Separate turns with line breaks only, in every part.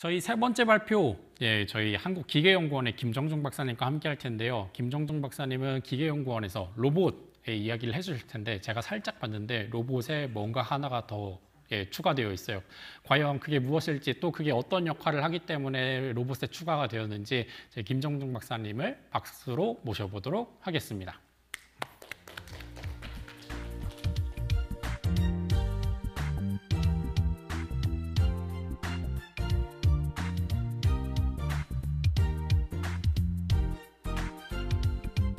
저희 세 번째 발표, 예, 저희 한국기계연구원의 김정중 박사님과 함께 할 텐데요. 김정중 박사님은 기계연구원에서 로봇의 이야기를 해주실 텐데 제가 살짝 봤는데 로봇에 뭔가 하나가 더 예, 추가되어 있어요. 과연 그게 무엇일지 또 그게 어떤 역할을 하기 때문에 로봇에 추가가 되었는지 김정중 박사님을 박수로 모셔보도록 하겠습니다.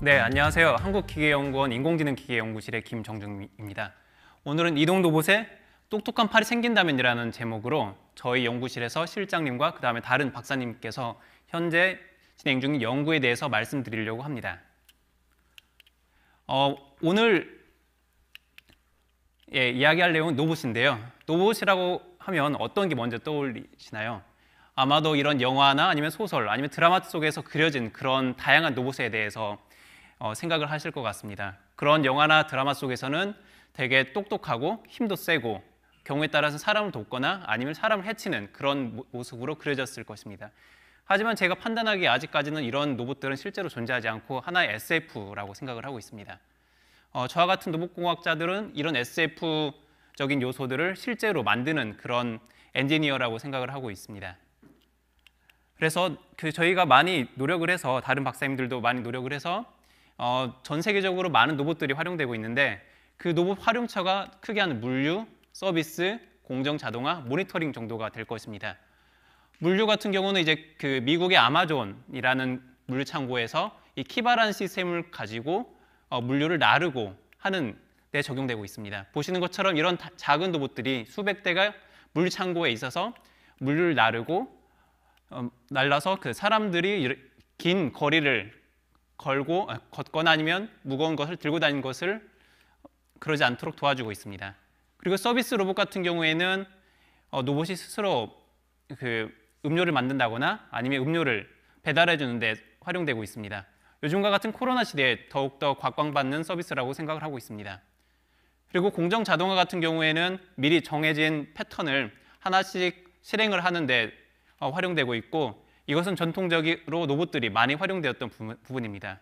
네, 안녕하세요. 한국기계연구원 인공지능기계연구실의 김정중입니다. 오늘은 이동 로봇에 똑똑한 팔이 생긴다면이라는 제목으로 저희 연구실에서 실장님과 그 다음에 다른 박사님께서 현재 진행 중인 연구에 대해서 말씀드리려고 합니다. 어, 오늘 예, 이야기할 내용은 노봇인데요노봇이라고 하면 어떤 게 먼저 떠올리시나요? 아마도 이런 영화나 아니면 소설 아니면 드라마 속에서 그려진 그런 다양한 노봇에 대해서 어, 생각을 하실 것 같습니다. 그런 영화나 드라마 속에서는 되게 똑똑하고 힘도 세고 경우에 따라서 사람을 돕거나 아니면 사람을 해치는 그런 모습으로 그려졌을 것입니다. 하지만 제가 판단하기에 아직까지는 이런 로봇들은 실제로 존재하지 않고 하나의 SF라고 생각을 하고 있습니다. 어, 저와 같은 로봇공학자들은 이런 SF적인 요소들을 실제로 만드는 그런 엔지니어라고 생각을 하고 있습니다. 그래서 그 저희가 많이 노력을 해서 다른 박사님들도 많이 노력을 해서 어, 전 세계적으로 많은 로봇들이 활용되고 있는데 그 로봇 활용처가 크게 한 물류, 서비스, 공정 자동화, 모니터링 정도가 될 것입니다. 물류 같은 경우는 이제 그 미국의 아마존이라는 물류 창고에서 이 키바라는 시스템을 가지고 어, 물류를 나르고 하는 데 적용되고 있습니다. 보시는 것처럼 이런 다, 작은 로봇들이 수백 대가 물류 창고에 있어서 물류를 나르고 어, 날라서 그 사람들이 긴 거리를 걸고 아, 걷거나 아니면 무거운 것을 들고 다니는 것을 그러지 않도록 도와주고 있습니다. 그리고 서비스 로봇 같은 경우에는 어, 로봇이 스스로 그 음료를 만든다거나 아니면 음료를 배달해 주는데 활용되고 있습니다. 요즘과 같은 코로나 시대에 더욱더 곽광받는 서비스라고 생각을 하고 있습니다. 그리고 공정 자동화 같은 경우에는 미리 정해진 패턴을 하나씩 실행을 하는데 어, 활용되고 있고 이것은 전통적으로 로봇들이 많이 활용되었던 부분입니다.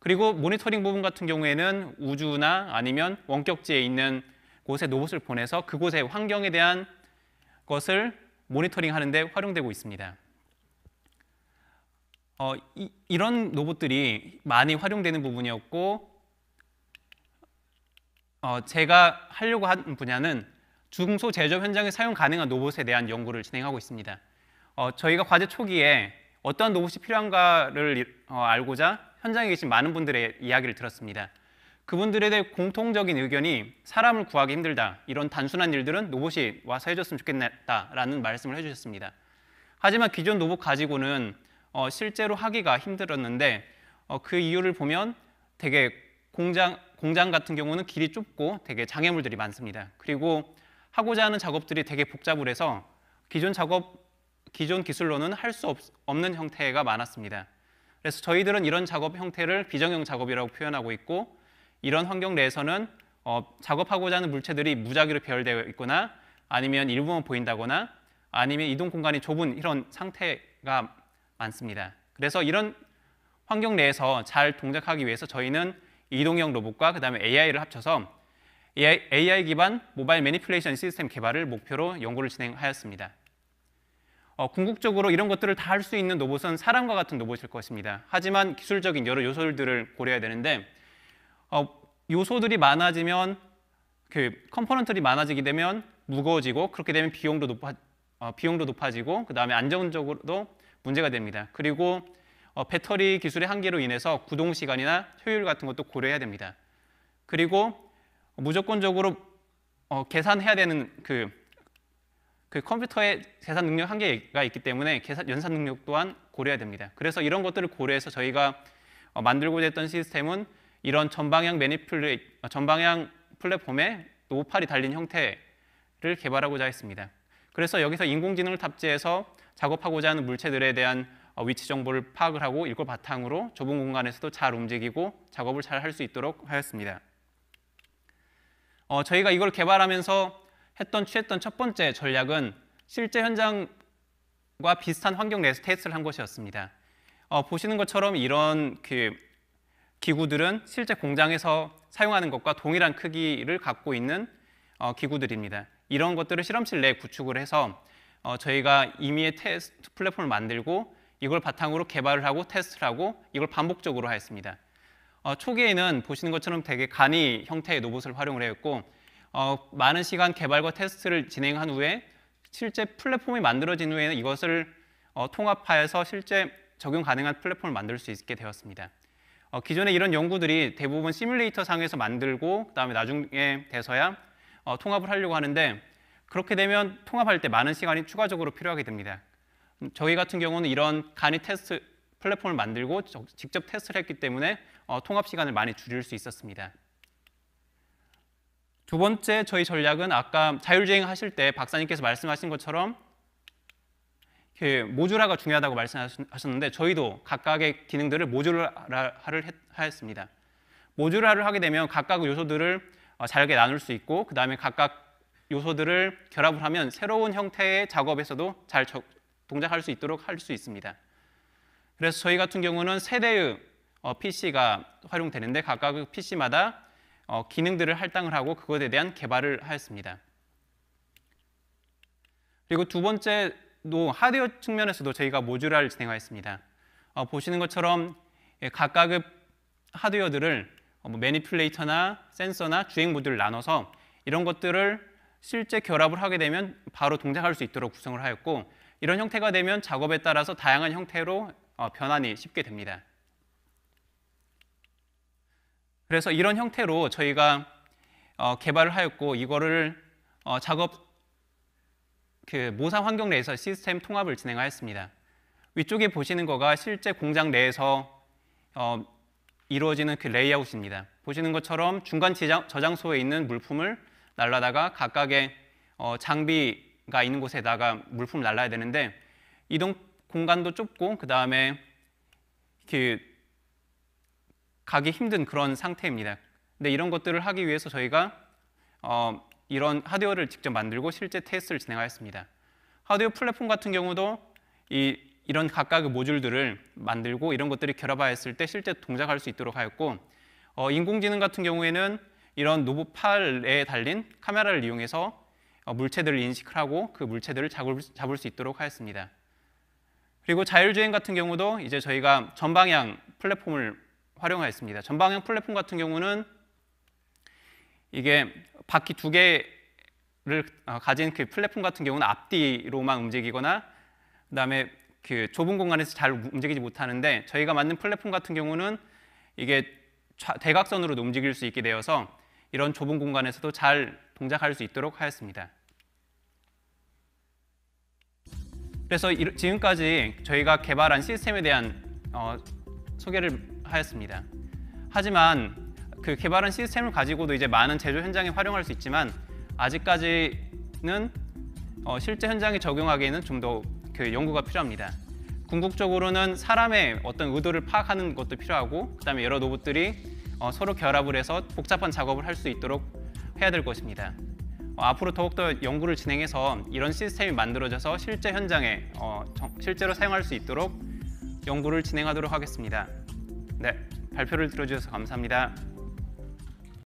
그리고 모니터링 부분 같은 경우에는 우주나 아니면 원격지에 있는 곳에 로봇을 보내서 그곳의 환경에 대한 것을 모니터링 하는데 활용되고 있습니다. 어, 이, 런 로봇들이 많이 활용되는 부분이었고 어, 제가 하려고 한 분야는 중소 제조 현장에 사용 가능한 로봇에 대한 연구를 진행하고 있습니다. 어, 저희가 과제 초기에 어떠한 로봇이 필요한가를 어, 알고자 현장에 계신 많은 분들의 이야기를 들었습니다. 그분들에 대해 공통적인 의견이 사람을 구하기 힘들다. 이런 단순한 일들은 로봇이 와서 해줬으면 좋겠다라는 말씀을 해주셨습니다. 하지만 기존 로봇 가지고는 어, 실제로 하기가 힘들었는데 어, 그 이유를 보면 되게 공장, 공장 같은 경우는 길이 좁고 되게 장애물들이 많습니다. 그리고 하고자 하는 작업들이 되게 복잡을 해서 기존 작업 기존 기술로는 할 수 없는 형태가 많았습니다. 그래서 저희들은 이런 작업 형태를 비정형 작업이라고 표현하고 있고 이런 환경 내에서는 어, 작업하고자 하는 물체들이 무작위로 배열되어 있거나 아니면 일부만 보인다거나 아니면 이동 공간이 좁은 이런 상태가 많습니다. 그래서 이런 환경 내에서 잘 동작하기 위해서 저희는 이동형 로봇과 그다음에 AI를 합쳐서 AI, AI 기반 모바일 매니플레이션 시스템 개발을 목표로 연구를 진행하였습니다. 어, 궁극적으로 이런 것들을 다 할 수 있는 로봇은 사람과 같은 로봇일 것입니다. 하지만 기술적인 여러 요소들을 고려해야 되는데 어, 요소들이 많아지면 그 컴포넌트들이 많아지게 되면 무거워지고 그렇게 되면 비용도 높아 어, 비용도 높아지고 그 다음에 안정적으로도 문제가 됩니다. 그리고 어, 배터리 기술의 한계로 인해서 구동 시간이나 효율 같은 것도 고려해야 됩니다. 그리고 무조건적으로 어, 계산해야 되는 그그 컴퓨터의 계산 능력 한계가 있기 때문에 계산, 연산 능력 또한 고려해야 됩니다. 그래서 이런 것들을 고려해서 저희가 어, 만들고자 했던 시스템은 이런 전방향 매니플레 어, 전방향 플랫폼에 노파리 달린 형태를 개발하고자 했습니다. 그래서 여기서 인공지능을 탑재해서 작업하고자 하는 물체들에 대한 어, 위치 정보를 파악을 하고 이걸 바탕으로 좁은 공간에서도 잘 움직이고 작업을 잘 할 수 있도록 하였습니다. 어, 저희가 이걸 개발하면서 했던 취했던 첫 번째 전략은 실제 현장과 비슷한 환경 내에서 테스트를 한 것이었습니다. 어, 보시는 것처럼 이런 그 기구들은 실제 공장에서 사용하는 것과 동일한 크기를 갖고 있는 어, 기구들입니다. 이런 것들을 실험실 내에 구축을 해서 어, 저희가 이미의 테스트 플랫폼을 만들고 이걸 바탕으로 개발을 하고 테스트를 하고 이걸 반복적으로 하였습니다. 어, 초기에는 보시는 것처럼 되게 간이 형태의 로봇을 활용을 했고 어, 많은 시간 개발과 테스트를 진행한 후에 실제 플랫폼이 만들어진 후에는 이것을 어, 통합하여서 실제 적용 가능한 플랫폼을 만들 수 있게 되었습니다. 어, 기존에 이런 연구들이 대부분 시뮬레이터 상에서 만들고 그다음에 나중에 돼서야 어, 통합을 하려고 하는데 그렇게 되면 통합할 때 많은 시간이 추가적으로 필요하게 됩니다. 음, 저희 같은 경우는 이런 간이 테스트 플랫폼을 만들고 직접 테스트를 했기 때문에 어, 통합 시간을 많이 줄일 수 있었습니다. 두 번째 저희 전략은 아까 자율주행 하실 때 박사님께서 말씀하신 것처럼 모듈화가 중요하다고 말씀하셨는데 저희도 각각의 기능들을 모듈화를 하였습니다. 모듈화를 하게 되면 각각 요소들을 잘게 어, 나눌 수 있고 그 다음에 각각 요소들을 결합을 하면 새로운 형태의 작업에서도 잘 동작할 수 있도록 할 수 있습니다. 그래서 저희 같은 경우는 세 대의 어, PC가 활용되는데 각각 PC마다 어, 기능들을 할당을 하고 그것에 대한 개발을 하였습니다. 그리고 두 번째 또 하드웨어 측면에서도 저희가 모듈화를 진행하였습니다. 어, 보시는 것처럼 예, 각각의 하드웨어들을 어, 뭐 매니플레이터나 센서나 주행 모듈을 나눠서 이런 것들을 실제 결합을 하게 되면 바로 동작할 수 있도록 구성을 하였고 이런 형태가 되면 작업에 따라서 다양한 형태로 어, 변환이 쉽게 됩니다. 그래서 이런 형태로 저희가 어, 개발을 하였고 이거를 어, 작업 그 모사 환경 내에서 시스템 통합을 진행하였습니다. 위쪽에 보시는 거가 실제 공장 내에서 어, 이루어지는 그 레이아웃입니다. 보시는 것처럼 중간 지장, 저장소에 있는 물품을 날라다가 각각의 어, 장비가 있는 곳에다가 물품을 날라야 되는데 이동 공간도 좁고 그 다음에 그 가기 힘든 그런 상태입니다. 근데 이런 것들을 하기 위해서 저희가 어, 이런 하드웨어를 직접 만들고 실제 테스트를 진행하였습니다. 하드웨어 플랫폼 같은 경우도 이, 이런 각각의 모듈들을 만들고 이런 것들이 결합하였을 때 실제 동작할 수 있도록 하였고 어, 인공지능 같은 경우에는 이런 노브 8에 달린 카메라를 이용해서 어, 물체들을 인식을 하고 그 물체들을 잡을, 잡을 수 있도록 하였습니다. 그리고 자율주행 같은 경우도 이제 저희가 전방향 플랫폼을 활용하였습니다. 전방향 플랫폼 같은 경우는 이게 바퀴 두 개를 어, 가진 그 플랫폼 같은 경우는 앞뒤로만 움직이거나 그다음에 그 좁은 공간에서 잘 움직이지 못하는데 저희가 만든 플랫폼 같은 경우는 이게 대각선으로 움직일 수 있게 되어서 이런 좁은 공간에서도 잘 동작할 수 있도록 하였습니다. 그래서 지금까지 저희가 개발한 시스템에 대한 어, 소개를 하였습니다. 하지만 그 개발한 시스템을 가지고도 이제 많은 제조 현장에 활용할 수 있지만 아직까지는 어, 실제 현장에 적용하기에는 좀더그 연구가 필요합니다. 궁극적으로는 사람의 어떤 의도를 파악하는 것도 필요하고 그다음에 여러 로봇들이 어, 서로 결합을 해서 복잡한 작업을 할 수 있도록 해야 될 것입니다. 어, 앞으로 더욱더 연구를 진행해서 이런 시스템이 만들어져서 실제 현장에 어, 정, 실제로 사용할 수 있도록 연구를 진행하도록 하겠습니다. 네, 발표를 들어주셔서 감사합니다.